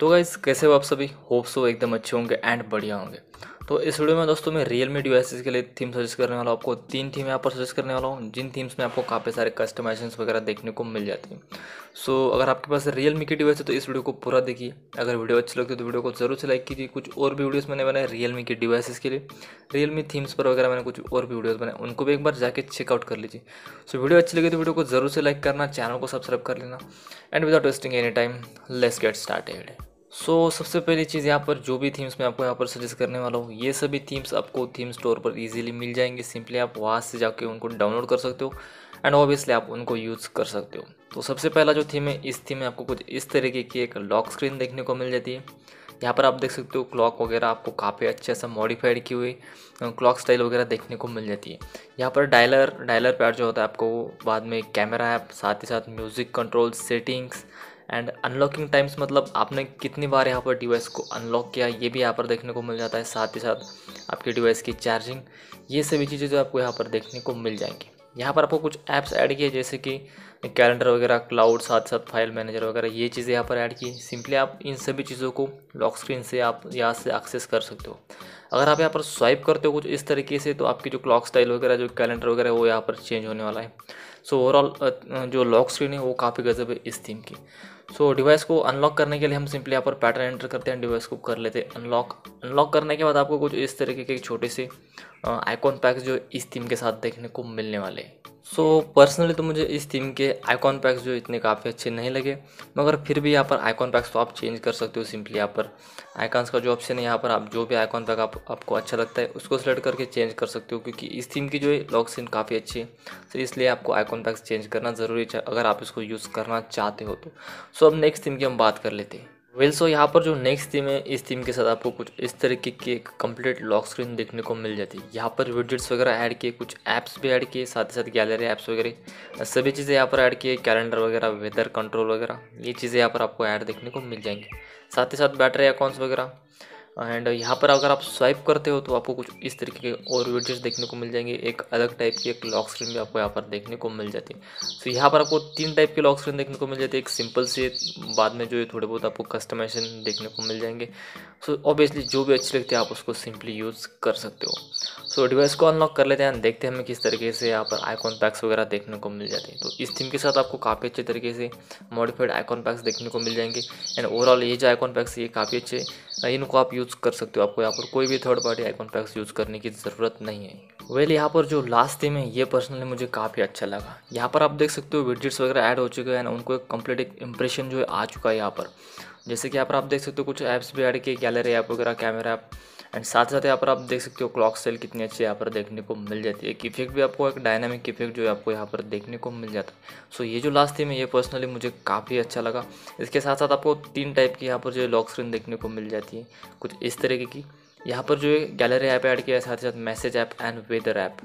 तो गाइज़ कैसे हो आप सभी होप सो एकदम अच्छे होंगे एंड बढ़िया होंगे तो इस वीडियो में दोस्तों मैं रियल मी डिवाइसेज के लिए थीम सजेस्ट करने वाला हूँ आपको तीन थीम यहाँ पर सजेस्ट करने वाला हूँ जिन थीम्स में आपको काफ़ी सारे कस्टमाइजेशन वगैरह देखने को मिल जाती है सो so, अगर आपके पास रियल मी की डिवाइस है तो इस वीडियो को पूरा देखिए अगर वीडियो अच्छी लगती है तो वीडियो को जरूर से लाइक कीजिए कुछ और भी वीडियोज़ मैंने बनाए रियल मी की डिवाइसेज के लिए रियल मी थीम्स पर वगैरह मैंने कुछ और भी वीडियोज़ बनाए उनको भी एक बार जाकर चेकआउट कर लीजिए सो so, वीडियो अच्छी लगी तो वीडियो को जरूर से लाइक करना चैनल को सब्सक्राइब कर लेना and without wasting any time let's get it so so, सबसे पहली चीज़ यहाँ पर जो भी थीम्स मैं आपको यहाँ पर सजेस्ट करने वाला हूँ ये सभी थीम्स आपको थीम स्टोर पर इजीली मिल जाएंगे सिंपली आप वहाँ से जाके उनको डाउनलोड कर सकते हो एंड ऑब्वियसली आप उनको यूज़ कर सकते हो तो सबसे पहला जो थीम है इस थीम में आपको कुछ इस तरीके की एक लॉक स्क्रीन देखने को मिल जाती है यहाँ पर आप देख सकते हो क्लॉक वगैरह आपको काफ़ी अच्छे से मॉडिफाइड की हुई क्लॉक स्टाइल वगैरह देखने को मिल जाती है यहाँ पर डायलर डायलर पैड जो होता है आपको बाद में कैमरा ऐप साथ ही साथ music control settings and unlocking times मतलब आपने कितनी बार यहाँ पर डिवाइस को अनलॉक किया ये भी यहाँ पर देखने को मिल जाता है साथ ही साथ आपके डिवाइस की चार्जिंग ये सभी चीज़ें जो आपको यहाँ पर देखने को मिल जाएंगी यहाँ पर आपको कुछ ऐप्स ऐड किए जैसे कि कैलेंडर वगैरह क्लाउड साथ साथ फाइल मैनेजर वगैरह ये चीज़ें यहाँ पर ऐड की सिंपली आप इन सभी चीज़ों को लॉक स्क्रीन से आप यहाँ से एक्सेस कर सकते हो अगर आप यहाँ पर स्वाइप करते हो कुछ इस तरीके से तो आपकी जो क्लॉक स्टाइल वगैरह जो कैलेंडर वगैरह वो यहाँ पर चेंज होने वाला है सो ओवरऑल uh, जो लॉक स्क्रीन है वो काफ़ी गजब है इस थीम की सो so, डिवाइस को अनलॉक करने के लिए हम सिंपली यहाँ पर पैटर्न एंटर करते हैं डिवाइस को कर लेते हैं अनलॉक अनलॉक करने के बाद आपको कुछ इस तरीके के छोटे से आइकॉन uh, पैक्स जो इस थीम के साथ देखने को मिलने वाले हैं सो so, पर्सनली तो मुझे इस थीम के आइकॉन पैक्स जो इतने काफ़ी अच्छे नहीं लगे मगर फिर भी यहाँ पर आइकॉन पैक्स तो आप चेंज कर सकते हो सिंपली यहाँ पर आइकॉन्स का जो ऑप्शन है यहाँ पर आप जो भी आइकॉन पैक आप, आपको अच्छा लगता है उसको सेलेक्ट करके चेंज कर सकते हो क्योंकि इस थीम की जो है लॉक सीन काफ़ी अच्छी है सो इसलिए आपको आइकॉन पैक्स चेंज करना ज़रूरी है अगर आप इसको यूज़ करना चाहते हो तो सो so, अब नेक्स्ट थीम की हम बात कर लेते हैं वेल सो यहाँ पर जो नेक्स्ट थीम है इस थीम के साथ आपको कुछ इस तरीके की एक कंप्लीट लॉक स्क्रीन देखने को मिल जाती है यहाँ पर विडिट्स वगैरह ऐड किए कुछ ऐप्स भी ऐड किए साथ ही साथ गैलरी ऐप्स वगैरह सभी चीज़ें यहाँ पर ऐड किए कैलेंडर वगैरह वेदर कंट्रोल वगैरह ये चीज़ें यहाँ पर आपको ऐड देखने को मिल जाएंगी साथ ही साथ बैटरी अकाउंट्स वगैरह एंड यहाँ पर अगर आप स्वाइप करते हो तो आपको कुछ इस तरीके के और वीडियोस देखने को मिल जाएंगे एक अलग टाइप की एक लॉक स्क्रीन भी आपको यहाँ पर देखने को मिल जाती है सो यहाँ पर आपको तीन टाइप की लॉक स्क्रीन देखने को मिल जाती है एक सिंपल से बाद में जो है थोड़े बहुत आपको कस्टमाइजेशन देखने को मिल जाएंगे सो ऑब्वियसली जो भी अच्छी लगती है आप उसको सिंपली यूज़ कर सकते हो सो डिवाइस को अनलॉक कर लेते हैं देखते हैं हमें किस तरीके से यहाँ पर आइकॉन पैक्स वगैरह देखने को मिल जाते हैं तो इस थीम के साथ आपको काफ़ी अच्छे तरीके से मॉडिफाइड आइकॉन पैक्स देखने को मिल जाएंगे एंड ओवरऑल ये जो आइकॉन पैक्स ये काफ़ी अच्छे इनको आप यूज़ यूज़ कर सकते हो आपको यहाँ पर कोई भी third party icon packs use करने की ज़रूरत नहीं है वेल well, यहाँ पर जो लास्ट थीम है ये पर्सनली मुझे काफ़ी अच्छा लगा यहाँ पर आप देख सकते हो विडजिट्स वगैरह ऐड हो चुके हैं उनको एक कंप्लीट एक इंप्रेशन जो है आ चुका है यहाँ पर जैसे कि यहाँ पर आप देख सकते हो कुछ ऐप्स भी ऐड किए गैलरी ऐप वगैरह कैमरा ऐप एंड साथ साथ यहाँ पर आप देख सकते हो क्लॉक सेल कितनी अच्छी यहाँ पर देखने को मिल जाती है एक इफेक्ट भी आपको एक डायनामिक इफेक्ट जो है आपको यहाँ पर देखने को मिल जाता है सो ये जो लास्ट थी मैं ये पर्सनली मुझे काफ़ी अच्छा लगा इसके साथ साथ आपको तीन टाइप की यहाँ पर जो है लॉक स्क्रीन देखने को मिल जाती है कुछ इस तरीके की यहाँ पर जो है गैलरी ऐप ऐड किया है साथ ही साथ message app and weather app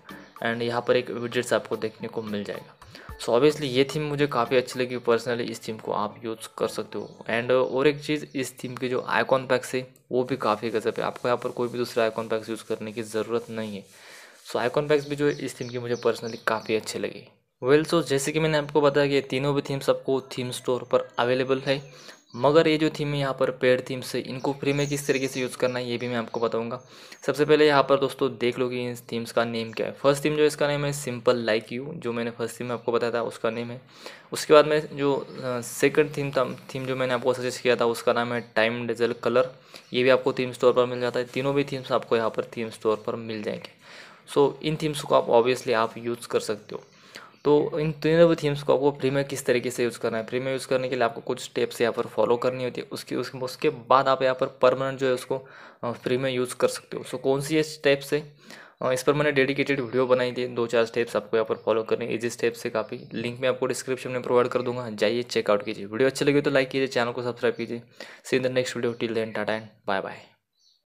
and यहाँ पर एक विजिट्स आपको देखने को मिल जाएगा सो ऑब्वियसली ये थीम मुझे काफ़ी अच्छी लगी पर्सनली इस थीम को आप यूज़ कर सकते हो एंड uh, और एक चीज़ इस थीम के जो आइकॉन पैक्स है वो भी काफ़ी गजब है आपको यहाँ पर कोई भी दूसरा आइकॉन पैक्स यूज़ करने की ज़रूरत नहीं है सो आइकॉन पैक्स भी जो है इस थीम की मुझे पर्सनली काफ़ी अच्छे लगे वेल well, सो so, जैसे कि मैंने आपको बताया कि तीनों भी थीम्स आपको थीम स्टोर पर अवेलेबल है मगर ये जो थीम है यहाँ पर पेड थीम्स है इनको फ्री में किस तरीके से यूज़ करना है ये भी मैं आपको बताऊँगा सबसे पहले यहाँ पर दोस्तों देख लो कि इन थीम्स का नेम क्या है फर्स्ट थीम जो इसका नेम है सिंपल लाइक यू जो मैंने फर्स्ट थीम में आपको बताया था उसका नेम है उसके बाद में जो सेकंड थीम था थीम जो मैंने आपको सजेस्ट किया था उसका नाम है टाइम डिजल कलर ये भी आपको थीम स्टोर पर मिल जाता है तीनों भी थीम्स आपको यहाँ पर थीम स्टोर पर मिल जाएंगे सो इन थीम्स को आप ऑब्वियसली आप यूज़ कर सकते हो तो इन तीनों थीम्स को आपको फ्री में किस तरीके से यूज़ करना है फ्री में यूज़ करने के लिए आपको कुछ स्टेप्स यहाँ पर फॉलो करनी होती है उसकी उसके उसके बाद आप यहाँ पर परमानेंट जो है उसको फ्री में यूज़ कर सकते हो सो कौन सी ये स्टेप्स है इस पर मैंने डेडिकेटेड वीडियो बनाई थी दो चार स्टेप्स आपको यहाँ पर फॉलो करने इजी स्टेप्स से काफ़ी लिंक मैं आपको डिस्क्रिप्शन में प्रोवाइड कर दूंगा जाइए चेकआउट कीजिए वीडियो अच्छी लगी तो लाइक कीजिए चैनल को सब्सक्राइब कीजिए see in the next video till then tata and bye bye